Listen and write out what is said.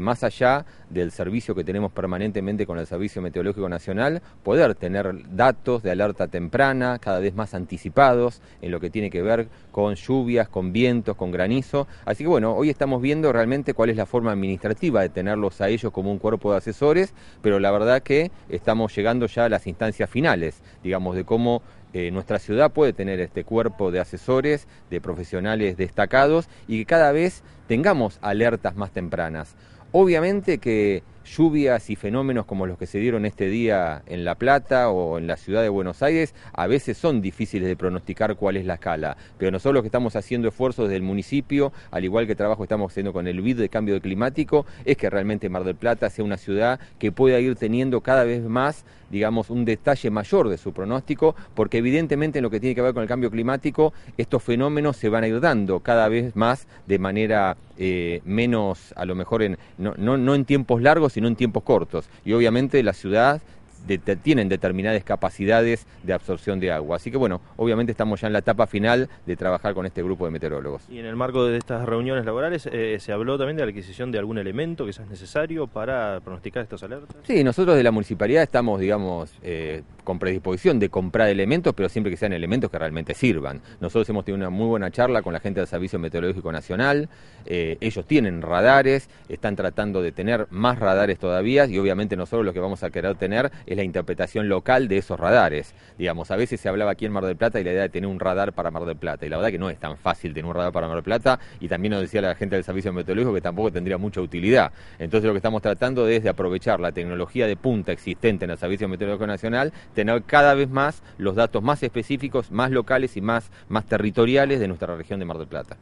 más allá del servicio que tenemos permanentemente con el Servicio Meteorológico Nacional, poder tener datos de alerta temprana, cada vez más anticipados en lo que tiene que ver con lluvias, con vientos, con granizo. Así que bueno, hoy estamos viendo realmente cuál es la forma administrativa de tenerlos a ellos como un cuerpo de asesores, pero la verdad que estamos llegando ya a las instancias finales, digamos, de cómo eh, nuestra ciudad puede tener este cuerpo de asesores, de profesionales destacados y que cada vez tengamos alertas más tempranas. Obviamente que lluvias y fenómenos como los que se dieron este día en La Plata o en la ciudad de Buenos Aires, a veces son difíciles de pronosticar cuál es la escala. Pero nosotros que estamos haciendo esfuerzos desde el municipio, al igual que trabajo estamos haciendo con el BID de cambio climático, es que realmente Mar del Plata sea una ciudad que pueda ir teniendo cada vez más, digamos, un detalle mayor de su pronóstico, porque evidentemente en lo que tiene que ver con el cambio climático, estos fenómenos se van a ir dando cada vez más de manera eh, menos, a lo mejor en, no en tiempos largos, sino en tiempos cortos. Y obviamente la ciudad tienen determinadas capacidades de absorción de agua. Así que bueno, obviamente estamos ya en la etapa final de trabajar con este grupo de meteorólogos. Y en el marco de estas reuniones laborales, eh, eh, ¿se habló también de la adquisición de algún elemento que sea necesario para pronosticar estas alertas? Sí, nosotros de la municipalidad estamos, digamos, eh, con predisposición de comprar elementos, pero siempre que sean elementos que realmente sirvan. Nosotros hemos tenido una muy buena charla con la gente del Servicio Meteorológico Nacional, eh, ellos tienen radares, están tratando de tener más radares todavía y obviamente nosotros lo que vamos a querer tener es la interpretación local de esos radares. Digamos, a veces se hablaba aquí en Mar del Plata y la idea de tener un radar para Mar del Plata y la verdad que no es tan fácil tener un radar para Mar del Plata y también nos decía la gente del Servicio Meteorológico que tampoco tendría mucha utilidad. Entonces lo que estamos tratando es de aprovechar la tecnología de punta existente en el Servicio Meteorológico Nacional tener cada vez más los datos más específicos, más locales y más, más territoriales de nuestra región de Mar del Plata.